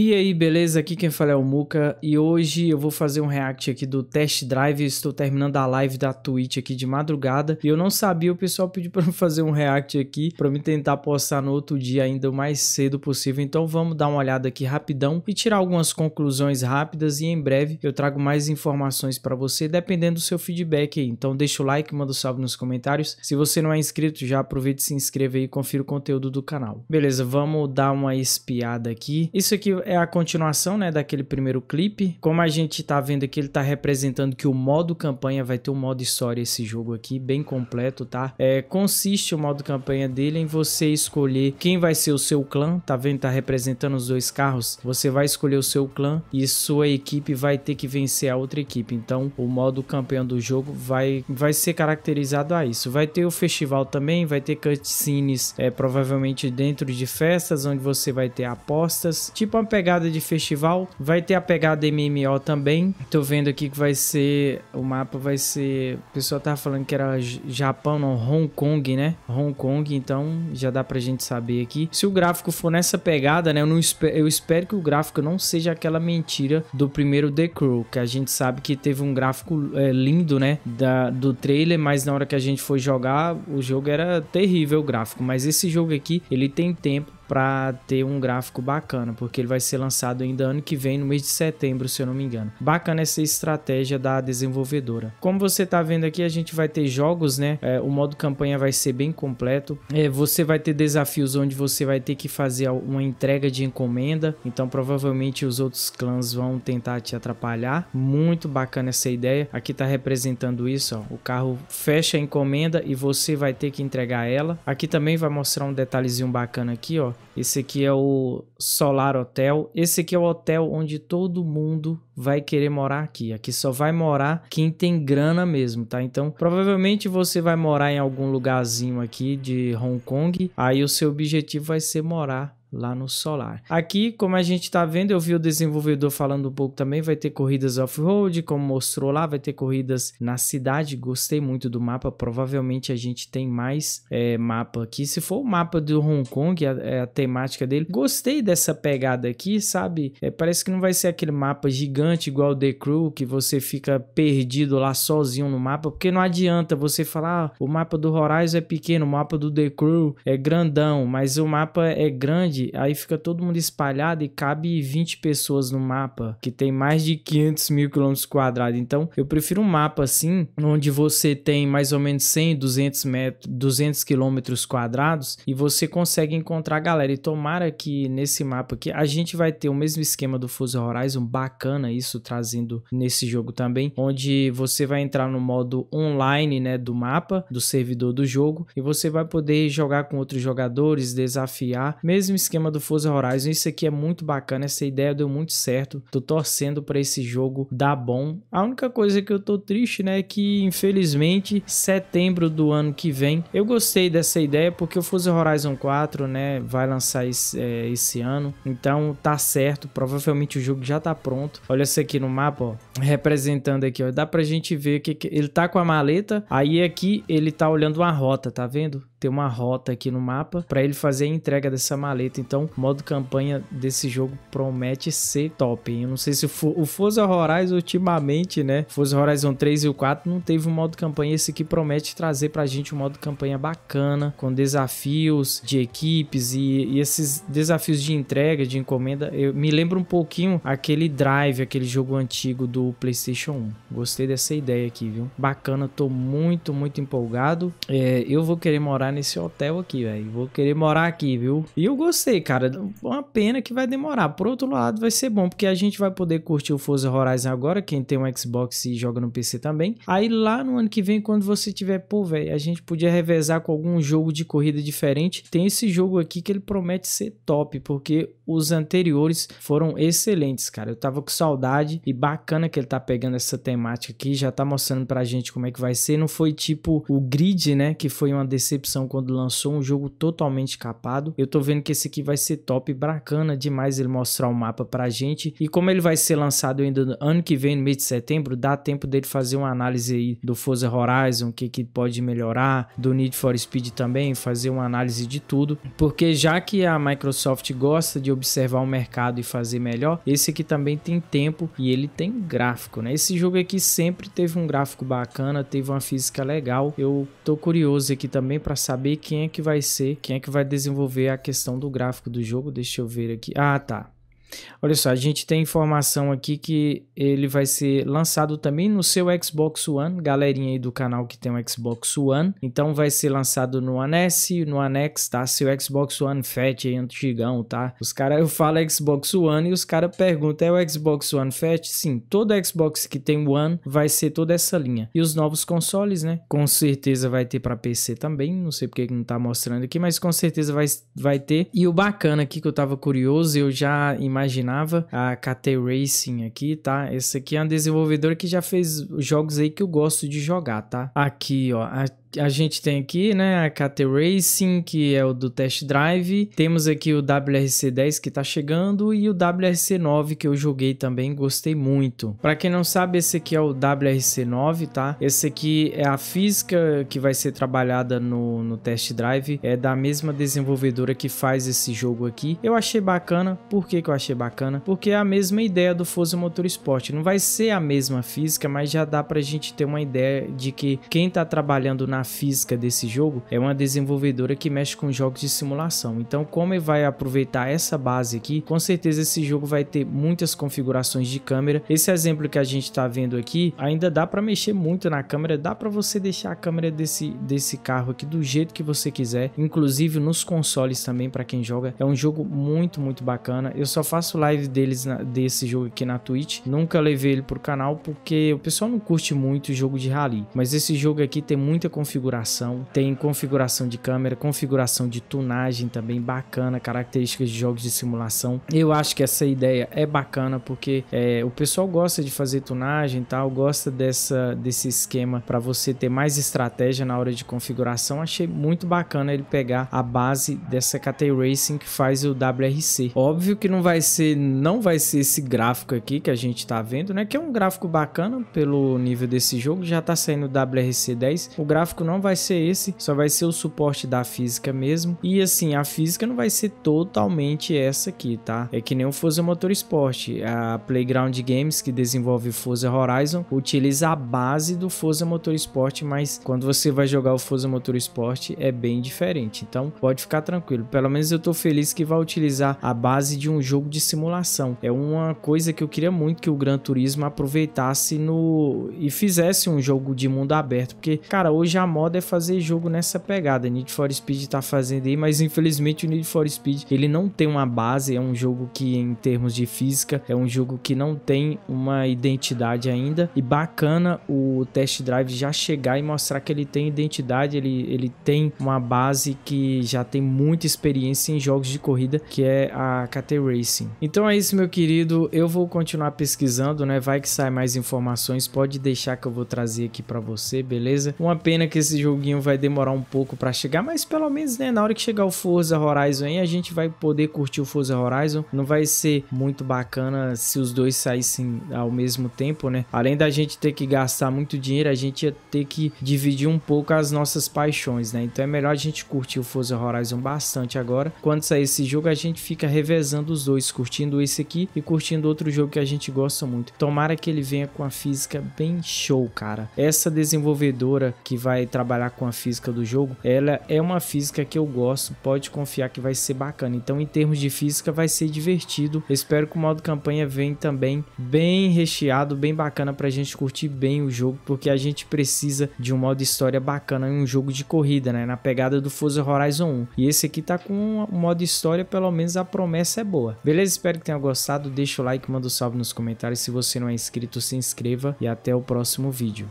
E aí, beleza? Aqui quem fala é o Muca e hoje eu vou fazer um react aqui do Test Drive. Estou terminando a live da Twitch aqui de madrugada e eu não sabia, o pessoal pediu para fazer um react aqui para me tentar postar no outro dia ainda o mais cedo possível. Então vamos dar uma olhada aqui rapidão e tirar algumas conclusões rápidas e em breve eu trago mais informações para você dependendo do seu feedback aí. Então deixa o like, manda um salve nos comentários. Se você não é inscrito, já aproveita e se inscreve aí e confira o conteúdo do canal. Beleza, vamos dar uma espiada aqui. Isso aqui é a continuação, né, daquele primeiro clipe. Como a gente tá vendo aqui, ele tá representando que o modo campanha vai ter um modo história esse jogo aqui, bem completo, tá? É, consiste o modo campanha dele em você escolher quem vai ser o seu clã, tá vendo? Tá representando os dois carros. Você vai escolher o seu clã e sua equipe vai ter que vencer a outra equipe. Então, o modo campanha do jogo vai, vai ser caracterizado a isso. Vai ter o festival também, vai ter cutscenes, é, provavelmente dentro de festas, onde você vai ter apostas, tipo uma pegada de festival, vai ter a pegada MMO também. Tô vendo aqui que vai ser. O mapa vai ser. O pessoal tava falando que era Japão, não, Hong Kong, né? Hong Kong, então já dá pra gente saber aqui. Se o gráfico for nessa pegada, né? Eu, não, eu espero que o gráfico não seja aquela mentira do primeiro The Crew, que a gente sabe que teve um gráfico é, lindo, né? Da, do trailer, mas na hora que a gente foi jogar, o jogo era terrível o gráfico. Mas esse jogo aqui, ele tem tempo para ter um gráfico bacana, porque ele vai ser lançado ainda ano que vem, no mês de setembro, se eu não me engano. Bacana essa estratégia da desenvolvedora. Como você tá vendo aqui, a gente vai ter jogos, né? É, o modo campanha vai ser bem completo. É, você vai ter desafios onde você vai ter que fazer uma entrega de encomenda, então provavelmente os outros clãs vão tentar te atrapalhar. Muito bacana essa ideia. Aqui tá representando isso, ó. O carro fecha a encomenda e você vai ter que entregar ela. Aqui também vai mostrar um detalhezinho bacana aqui, ó, esse aqui é o Solar Hotel. Esse aqui é o hotel onde todo mundo vai querer morar aqui. Aqui só vai morar quem tem grana mesmo, tá? Então, provavelmente você vai morar em algum lugarzinho aqui de Hong Kong. Aí o seu objetivo vai ser morar lá no Solar. Aqui, como a gente está vendo, eu vi o desenvolvedor falando um pouco também, vai ter corridas off-road, como mostrou lá, vai ter corridas na cidade, gostei muito do mapa, provavelmente a gente tem mais é, mapa aqui, se for o mapa do Hong Kong, a, é a temática dele, gostei dessa pegada aqui, sabe? É, parece que não vai ser aquele mapa gigante igual o The Crew, que você fica perdido lá sozinho no mapa, porque não adianta você falar, ah, o mapa do Horizon é pequeno, o mapa do The Crew é grandão, mas o mapa é grande grande, aí fica todo mundo espalhado e cabe 20 pessoas no mapa, que tem mais de 500 mil quilômetros quadrados. Então, eu prefiro um mapa assim, onde você tem mais ou menos 100, 200 metros, 200 quilômetros quadrados e você consegue encontrar a galera. E tomara que nesse mapa aqui a gente vai ter o mesmo esquema do Fuso Horizon, bacana isso trazendo nesse jogo também, onde você vai entrar no modo online, né, do mapa, do servidor do jogo e você vai poder jogar com outros jogadores, desafiar, mesmo esquema esquema do Forza Horizon. Isso aqui é muito bacana, essa ideia deu muito certo. Tô torcendo para esse jogo dar bom. A única coisa que eu tô triste, né, é que infelizmente setembro do ano que vem. Eu gostei dessa ideia porque o Forza Horizon 4, né, vai lançar esse, é, esse ano. Então tá certo, provavelmente o jogo já tá pronto. Olha isso aqui no mapa, ó, representando aqui, ó. Dá pra gente ver que, que ele tá com a maleta, aí aqui ele tá olhando uma rota, tá vendo? ter uma rota aqui no mapa para ele fazer a entrega dessa maleta. Então, o modo campanha desse jogo promete ser top. Hein? Eu não sei se o Forza Horizon ultimamente, né? Forza Horizon 3 e o 4 não teve um modo campanha. Esse aqui promete trazer pra gente um modo campanha bacana, com desafios de equipes e, e esses desafios de entrega, de encomenda. Eu me lembro um pouquinho aquele Drive, aquele jogo antigo do PlayStation 1. Gostei dessa ideia aqui, viu? Bacana, tô muito, muito empolgado. É, eu vou querer morar morar nesse hotel aqui, velho. Vou querer morar aqui, viu? E eu gostei, cara. Uma pena que vai demorar. Por outro lado, vai ser bom, porque a gente vai poder curtir o Forza Horizon agora, quem tem um Xbox e joga no PC também. Aí lá no ano que vem, quando você tiver, pô, velho, a gente podia revezar com algum jogo de corrida diferente. Tem esse jogo aqui que ele promete ser top, porque os anteriores foram excelentes, cara. Eu tava com saudade e bacana que ele tá pegando essa temática aqui, já tá mostrando pra gente como é que vai ser. Não foi tipo o grid, né, que foi uma decepção quando lançou um jogo totalmente capado. Eu tô vendo que esse aqui vai ser top, bacana demais ele mostrar o mapa pra gente. E como ele vai ser lançado ainda no ano que vem, no mês de setembro, dá tempo dele fazer uma análise aí do Forza Horizon, o que, que pode melhorar, do Need for Speed também, fazer uma análise de tudo. Porque já que a Microsoft gosta de observar o mercado e fazer melhor, esse aqui também tem tempo e ele tem gráfico, né? Esse jogo aqui sempre teve um gráfico bacana, teve uma física legal. Eu tô curioso aqui também para saber saber quem é que vai ser, quem é que vai desenvolver a questão do gráfico do jogo. Deixa eu ver aqui. Ah, tá. Olha só, a gente tem informação aqui que ele vai ser lançado também no seu Xbox One, galerinha aí do canal que tem um Xbox One. Então vai ser lançado no One S, no One X, tá? Seu Xbox One Fat aí, antigão, tá? Os caras, eu falo Xbox One e os caras perguntam, é o Xbox One Fat? Sim, todo Xbox que tem One vai ser toda essa linha. E os novos consoles, né? Com certeza vai ter para PC também, não sei porque que não tá mostrando aqui, mas com certeza vai, vai ter. E o bacana aqui que eu tava curioso, eu já imaginei imaginava. A KT Racing aqui, tá? Esse aqui é um desenvolvedor que já fez jogos aí que eu gosto de jogar, tá? Aqui, ó. A a gente tem aqui, né, a KT Racing, que é o do test drive. Temos aqui o WRC 10 que está chegando e o WRC 9 que eu joguei também, gostei muito. Para quem não sabe, esse aqui é o WRC 9, tá? Esse aqui é a física que vai ser trabalhada no, no test drive, é da mesma desenvolvedora que faz esse jogo aqui. Eu achei bacana, por que, que eu achei bacana? Porque é a mesma ideia do Forza Motorsport, não vai ser a mesma física, mas já dá para gente ter uma ideia de que quem está trabalhando na na física desse jogo é uma desenvolvedora que mexe com jogos de simulação. Então, como ele vai aproveitar essa base aqui, com certeza esse jogo vai ter muitas configurações de câmera. Esse exemplo que a gente está vendo aqui, ainda dá para mexer muito na câmera, dá para você deixar a câmera desse, desse carro aqui do jeito que você quiser, inclusive nos consoles também para quem joga. É um jogo muito, muito bacana. Eu só faço live deles na, desse jogo aqui na Twitch. Nunca levei ele pro canal porque o pessoal não curte muito jogo de rally, mas esse jogo aqui tem muita configuração configuração, tem configuração de câmera, configuração de tunagem também bacana, características de jogos de simulação. Eu acho que essa ideia é bacana porque é, o pessoal gosta de fazer tunagem e tal, gosta dessa, desse esquema para você ter mais estratégia na hora de configuração. Achei muito bacana ele pegar a base dessa KT Racing que faz o WRC. Óbvio que não vai ser, não vai ser esse gráfico aqui que a gente tá vendo, né? Que é um gráfico bacana pelo nível desse jogo, já tá saindo o WRC 10. O gráfico não vai ser esse, só vai ser o suporte da física mesmo. E assim, a física não vai ser totalmente essa aqui, tá? É que nem o Forza Motorsport. A Playground Games, que desenvolve Forza Horizon, utiliza a base do Forza Motorsport, mas quando você vai jogar o Forza Motorsport é bem diferente. Então pode ficar tranquilo. Pelo menos eu tô feliz que vai utilizar a base de um jogo de simulação. É uma coisa que eu queria muito que o Gran Turismo aproveitasse no e fizesse um jogo de mundo aberto, porque cara, hoje a moda é fazer jogo nessa pegada. Need for Speed tá fazendo aí, mas infelizmente o Need for Speed ele não tem uma base, é um jogo que em termos de física é um jogo que não tem uma identidade ainda. E bacana o Test Drive já chegar e mostrar que ele tem identidade, ele, ele tem uma base que já tem muita experiência em jogos de corrida, que é a KT Racing. Então é isso, meu querido. Eu vou continuar pesquisando, né? Vai que sai mais informações, pode deixar que eu vou trazer aqui para você, beleza? Uma pena que que esse joguinho vai demorar um pouco para chegar, mas pelo menos né, na hora que chegar o Forza Horizon aí, a gente vai poder curtir o Forza Horizon. Não vai ser muito bacana se os dois saíssem ao mesmo tempo, né? Além da gente ter que gastar muito dinheiro, a gente ia ter que dividir um pouco as nossas paixões, né? Então é melhor a gente curtir o Forza Horizon bastante agora. Quando sair esse jogo, a gente fica revezando os dois, curtindo esse aqui e curtindo outro jogo que a gente gosta muito. Tomara que ele venha com a física bem show, cara. Essa desenvolvedora que vai trabalhar com a física do jogo, ela é uma física que eu gosto, pode confiar que vai ser bacana. Então, em termos de física, vai ser divertido. espero que o modo campanha venha também bem recheado, bem bacana pra gente curtir bem o jogo, porque a gente precisa de um modo história bacana em um jogo de corrida, né? Na pegada do Forza Horizon 1. E esse aqui tá com um modo história, pelo menos a promessa é boa. Beleza? Espero que tenha gostado. Deixa o like, manda um salve nos comentários. Se você não é inscrito, se inscreva e até o próximo vídeo.